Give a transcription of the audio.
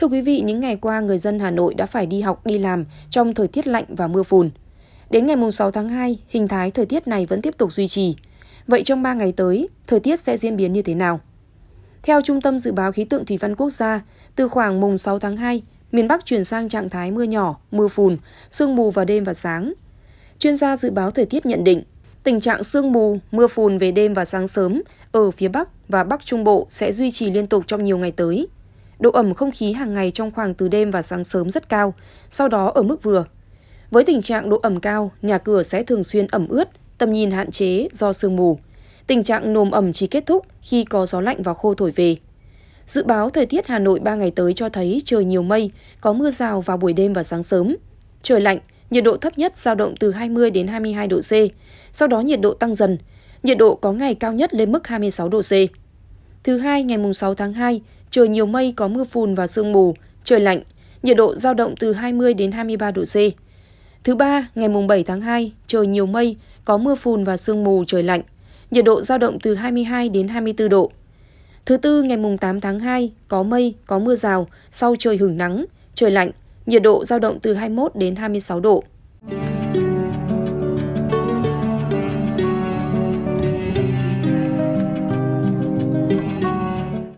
Thưa quý vị, những ngày qua người dân Hà Nội đã phải đi học đi làm trong thời tiết lạnh và mưa phùn. Đến ngày 6 tháng 2, hình thái thời tiết này vẫn tiếp tục duy trì. Vậy trong 3 ngày tới, thời tiết sẽ diễn biến như thế nào? Theo Trung tâm Dự báo Khí tượng Thủy văn Quốc gia, từ khoảng mùng 6 tháng 2, miền Bắc chuyển sang trạng thái mưa nhỏ, mưa phùn, sương mù vào đêm và sáng. Chuyên gia dự báo thời tiết nhận định, tình trạng sương mù, mưa phùn về đêm và sáng sớm ở phía Bắc và Bắc Trung Bộ sẽ duy trì liên tục trong nhiều ngày tới – độ ẩm không khí hàng ngày trong khoảng từ đêm và sáng sớm rất cao, sau đó ở mức vừa. Với tình trạng độ ẩm cao, nhà cửa sẽ thường xuyên ẩm ướt, tầm nhìn hạn chế do sương mù. Tình trạng nồm ẩm chỉ kết thúc khi có gió lạnh và khô thổi về. Dự báo thời tiết Hà Nội 3 ngày tới cho thấy trời nhiều mây, có mưa rào vào buổi đêm và sáng sớm. Trời lạnh, nhiệt độ thấp nhất dao động từ 20 đến 22 độ C, sau đó nhiệt độ tăng dần, nhiệt độ có ngày cao nhất lên mức 26 độ C. Thứ hai ngày mùng 6 tháng 2, trời nhiều mây có mưa phùn và sương mù, trời lạnh, nhiệt độ giao động từ 20 đến 23 độ C. Thứ ba ngày mùng 7 tháng 2, trời nhiều mây, có mưa phùn và sương mù, trời lạnh, nhiệt độ giao động từ 22 đến 24 độ. Thứ tư ngày mùng 8 tháng 2, có mây, có mưa rào, sau trời hửng nắng, trời lạnh, nhiệt độ giao động từ 21 đến 26 độ.